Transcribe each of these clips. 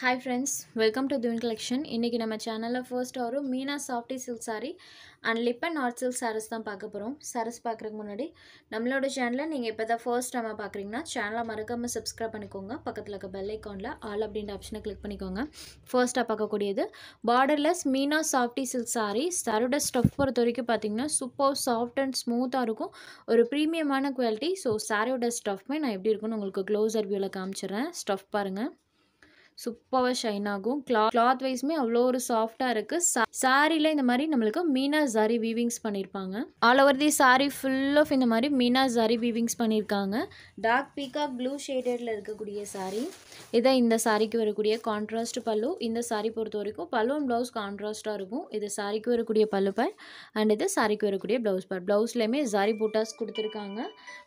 hi friends welcome to தூன் collection இன்றைக்கி நம்ம சேனலில் ஃபர்ஸ்ட் வரும் Meena softy silk sari and லிப்பன் நார்த் சில்க் சாரஸ் தான் பார்க்க போகிறோம் சாரஸ் பார்க்குறதுக்கு முன்னாடி நம்மளோட சேனலில் நீங்கள் இப்போ தான் ஃபர்ஸ்ட் நம்ம பார்க்குறீங்கன்னா சேனலை மறக்காமல் சப்ஸ்கிரைப் பண்ணிக்கோங்க பக்கத்தில் இருக்க பெல் ஐக்கானில் ஆல் அப்படின்ற ஆப்ஷனை கிளிக் பண்ணிக்கோங்க ஃபர்ஸ்ட்டாக பார்க்கக்கூடியது borderless Meena softy silk sari சாரோட ஸ்டஃப் பொறுத்த வரைக்கும் பார்த்தீங்கன்னா சூப்பர் சாஃப்ட் அண்ட் ஸ்மூத்தாக இருக்கும் ஒரு ப்ரீமியமான குவாலிட்டி ஸோ சாரியோட ஸ்டஃப்மே நான் எப்படி இருக்குன்னு உங்களுக்கு க்ளோஸர் வியூவில் காமிச்சிடுறேன் ஸ்டஃப் பாருங்கள் சூப்பராக ஷைன் ஆகும் கிளாத் கிளாத் வைஸுமே அவ்வளோ ஒரு சாஃப்டாக இருக்குது சாரியில் இந்த மாதிரி நம்மளுக்கு மீனா ஜாரி வீவிங்ஸ் பண்ணியிருப்பாங்க all over the sari full of இந்த மாதிரி மீனா ஜாரி வீவிங்ஸ் பண்ணியிருக்காங்க டார்க் பீகாக் ப்ளூ ஷேடடில் இருக்கக்கூடிய சாரி இதை இந்த சாரிக்கு வரக்கூடிய கான்ட்ராஸ்ட் பல்லு இந்த சாரி பொறுத்த வரைக்கும் பல்லு அண்ட் ப்ளவுஸ் கான்ட்ராஸ்ட்டாக இருக்கும் இது சாரிக்கு வரக்கூடிய பல்லு பாய் அண்ட் இது சாரிக்கு வரக்கூடிய ப்ளவுஸ் பார் ப்ளவுஸ்லேயுமே ஜாரி பூட்டாஸ் கொடுத்துருக்காங்க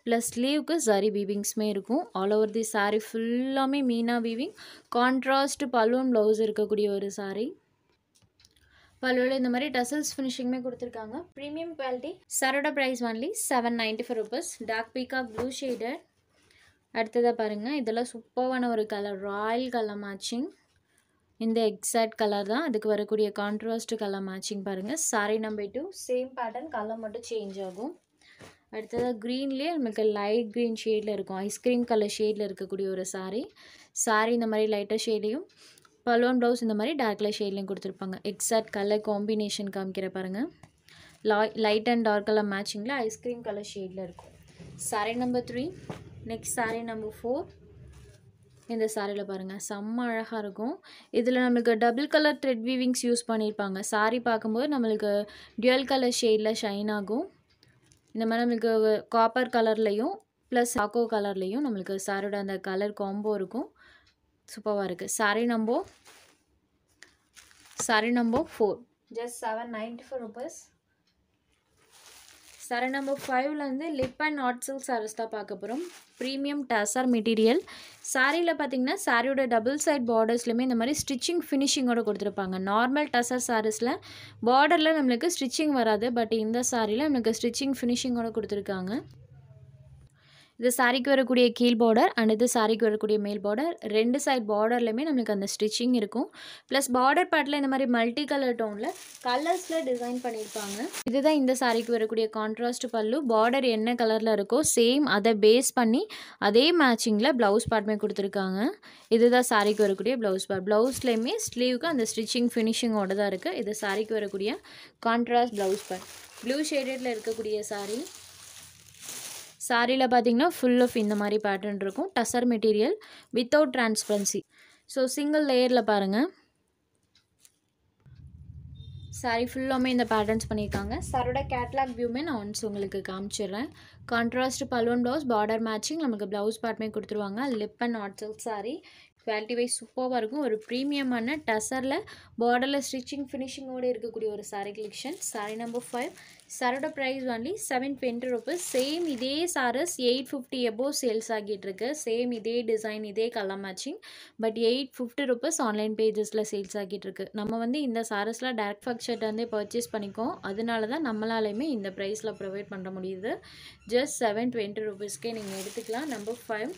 ப்ளஸ் ஸ்லீவுக்கு ஜாரி வீவிங்ஸுமே இருக்கும் ஆல் ஓவர் தி சாரி ஃபுல்லாமே மீனா வீவிங் கான் கான்ட்ராஸ்ட் பலூன் ப்ளவுஸ் இருக்கக்கூடிய ஒரு சாரி பல்லுவில் இந்த மாதிரி டசல்ஸ் ஃபினிஷிங்குமே கொடுத்துருக்காங்க ப்ரீமியம் குவாலிட்டி சரோட price only seven ninety five rupees dark peacock blue shaded அடுத்ததாக பாருங்கள் இதெல்லாம் சூப்பரான ஒரு கலர் ராயல் கலர் மேட்சிங் இந்த எக்ஸாக்ட் கலர் தான் அதுக்கு வரக்கூடிய கான்ட்ராஸ்ட் கலர் மேட்சிங் பாருங்கள் sari number two same pattern colour மட்டும் சேஞ்ச் ஆகும் அடுத்ததாக க்ரீன்லேயே நமக்கு லைட் க்ரீன் ஷேடில் இருக்கும் ஐஸ்கிரீம் கலர் ஷேடில் இருக்கக்கூடிய ஒரு சாரீ சாரி இந்த மாதிரி லைட்டாக ஷேட்லேயும் பலோன் ப்ளவுஸ் இந்த மாதிரி டார்க் கலர் ஷேட்லேயும் கொடுத்துருப்பாங்க எக்ஸாக்ட் கலர் காம்பினேஷன் காமிக்கிற பாருங்கள் லாய் லைட் அண்ட் டார்க் கலர் மேட்சிங்கில் ஐஸ்கிரீம் கலர் ஷேடில் இருக்கும் sari number three next sari number four இந்த சாரியில் பாருங்கள் செம்ம அழகாக இருக்கும் இதில் நம்மளுக்கு double colour thread weavings use பண்ணியிருப்பாங்க சாரி பார்க்கும்போது நம்மளுக்கு டுவல் கலர் ஷேடில் ஷைன் ஆகும் இந்த மாதிரி நம்மளுக்கு காப்பர் கலர்லேயும் ப்ளஸ் ஆக்கோ கலர்லேயும் நம்மளுக்கு சாரோட அந்த கலர் காம்போ இருக்கும் சூப்பராக இருக்குது sari number sari number four just seven ninety four rupees சர நம்பர் ஃபைவ்லேருந்து lip and knot silk saris தான் பார்க்க போகிறோம் ப்ரீமியம் டசர் மெட்டீரியல் சாரியில் பார்த்தீங்கன்னா சாரியோட டபுள் சைட் பார்டர்ஸ்லையுமே இந்த மாதிரி ஸ்டிச்சிங் ஃபினிஷிங்கோடு கொடுத்துருப்பாங்க நார்மல் டசர் சாரீஸில் பார்டரில் நம்மளுக்கு ஸ்டிச்சிங் வராது பட் இந்த சாரியில் நம்மளுக்கு ஸ்டிச்சிங் ஃபினிஷிங்கோடு கொடுத்துருக்காங்க இது சாரிக்கு வரக்கூடிய கீழ் பார்டர் அண்ட் இது சாரிக்கு வரக்கூடிய மேல் பார்டர் ரெண்டு சைட் பார்டர்லையுமே நம்மளுக்கு அந்த ஸ்டிச்சிங் இருக்கும் ப்ளஸ் பார்டர் பார்ட்டில் இந்த மாதிரி மல்டி கலர் டோனில் கலர்ஸில் டிசைன் பண்ணியிருப்பாங்க இதுதான் இந்த சாரிக்கு வரக்கூடிய கான்ட்ராஸ்ட் பல்லு பார்டர் என்ன கலரில் இருக்கோ சேம் அதை பேஸ் பண்ணி அதே மேட்சிங்கில் ப்ளவுஸ் பார்ட்டுமே கொடுத்துருக்காங்க இதுதான் சாரிக்கு வரக்கூடிய ப்ளவுஸ் பார்ட் ப்ளவுஸ்லேயுமே ஸ்லீவுக்கு அந்த ஸ்டிச்சிங் ஃபினிஷிங்கோட தான் இருக்குது இது சாரிக்கு வரக்கூடிய கான்ட்ராஸ்ட் ப்ளவுஸ் பார்ட் ப்ளூ ஷேடடில் இருக்கக்கூடிய சாரி சாரியில் பார்த்தீங்கன்னா ஃபுல் ஆஃப் இந்த மாதிரி பேட்டர்ன் இருக்கும் tussar material without transparency so single லேயரில் பாருங்கள் சாரி ஃபுல்லாமே இந்த பேட்டர்ன்ஸ் பண்ணியிருக்காங்க சாரோட கேட்லாக் வியூமே நான் ஒன்ஸ் உங்களுக்கு காமிச்சிடுறேன் கான்ட்ராஸ்ட் பல்வன் ப்ளவுஸ் பார்டர் மேட்சிங் நமக்கு ப்ளவுஸ் பார்ட்டுமே கொடுத்துருவாங்க lip and knot silk sari quality wise சூப்பராக இருக்கும் ஒரு ப்ரீமியமான டசரில் பார்டரில் ஸ்டிச்சிங் ஃபினிஷிங்கோடு இருக்கக்கூடிய ஒரு sari collection sari number five சாரோட price only seven twenty rupees same இதே saris eight fifty above sales ஆகிட்டு இருக்கு சேம் இதே டிசைன் இதே colour matching but eight fifty rupees online பேஜஸில் சேல்ஸ் ஆகிட்டு இருக்கு நம்ம வந்து இந்த சாரஸில் டேரக்ட் ஃபக்ஷர்ட் வந்து பர்ச்சேஸ் பண்ணிக்கோம் அதனால தான் நம்மளாலையுமே இந்த ப்ரைஸில் ப்ரொவைட் பண்ண முடியுது ஜஸ்ட் செவன் டுவெண்ட்டி ருபீஸ்க்கே நீங்கள் எடுத்துக்கலாம் நம்பர் ஃபைவ்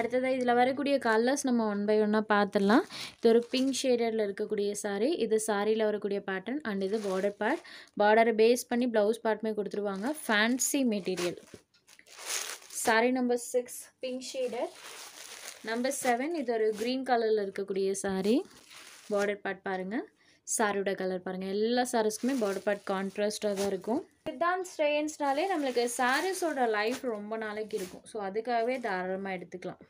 அடுத்ததாக இதில் வரக்கூடிய கலர்ஸ் நம்ம ஒன் பை ஒன்னாக பார்த்துடலாம் இது ஒரு பிங்க் ஷேடரில் இருக்கக்கூடிய சாரீ இது சாரியில் வரக்கூடிய பேட்டர்ன் அண்ட் இது பார்டர் பேட் பார்டரை பேஸ் பண்ணி ப்ளவுஸ் பேட்டுமே கொடுத்துருவாங்க fancy material sari number six pink ஷேடர் நம்பர் செவன் இது ஒரு க்ரீன் கலரில் இருக்கக்கூடிய சாரீ பார்டர் பேட் பாருங்கள் சாரோட கலர் பாருங்கள் எல்லா சாரீஸ்க்குமே பார்டர் பார்ட் கான்ட்ராஸ்ட்டாக தான் இருக்கும் சித்தாந்த் ஸ்ட்ரெயின்ஸ்னாலே நம்மளுக்கு சாரீஸோட லைஃப் ரொம்ப நாளைக்கு இருக்கும் ஸோ அதுக்காகவே தாராளமாக எடுத்துக்கலாம்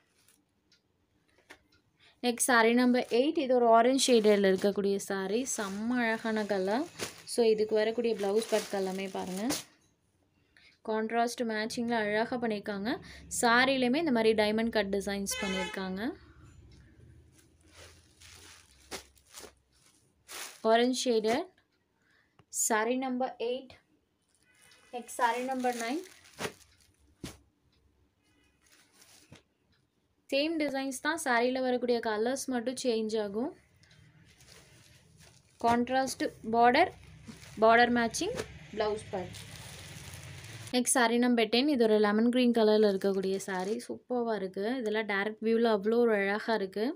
நெக்ஸ்ட் சாரீ நம்பர் எயிட் இது ஒரு ஆரஞ்ச் ஷேடில் இருக்கக்கூடிய சாரீ செம்ம அழகான கலர் ஸோ இதுக்கு வரக்கூடிய ப்ளவுஸ் பட் எல்லாமே பாருங்கள் கான்ட்ராஸ்ட் மேட்சிங்கில் அழகாக பண்ணியிருக்காங்க சாரிலையுமே இந்த மாதிரி டைமண்ட் கட் டிசைன்ஸ் பண்ணியிருக்காங்க orange shade है साड़ी नंबर एट एक sari number nine same designs தான் சாரியில் வரக்கூடிய கலர்ஸ் மட்டும் சேஞ்ச் ஆகும் contrast border border matching blouse part next sari number ten இது ஒரு லெமன் க்ரீன் கலரில் இருக்கக்கூடிய சாரீ சூப்பராக இருக்குது இதெல்லாம் டேரக்ட் வியூவில் அவ்வளோ ஒரு அழகாக இருக்குது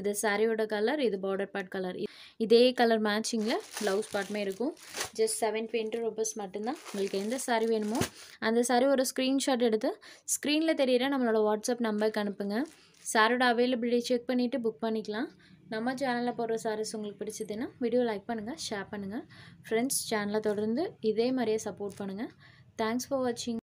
இது சாரியோட கலர் இது பார்டர் பார்ட் கலர் இதே கலர் மேட்சிங்கில் ப்ளவுஸ் பார்ட்டுமே இருக்கும் ஜஸ்ட் செவன் டுவெண்ட்டி ருபீஸ் மட்டும்தான் உங்களுக்கு எந்த சாரி வேணுமோ அந்த சாரி ஒரு ஸ்க்ரீன்ஷாட் எடுத்து ஸ்க்ரீனில் தெரியிற நம்மளோட வாட்ஸ்அப் நம்பருக்கு அனுப்புங்க சாரோட அவைலபிலிட்டி செக் பண்ணிவிட்டு புக் பண்ணிக்கலாம் நம்ம சேனலில் போடுற சாரீஸ் உங்களுக்கு பிடிச்சதுன்னா வீடியோ லைக் பண்ணுங்கள் ஷேர் பண்ணுங்கள் ஃப்ரெண்ட்ஸ் சேனலை தொடர்ந்து இதே மாதிரியே சப்போர்ட் பண்ணுங்கள் thanks for watching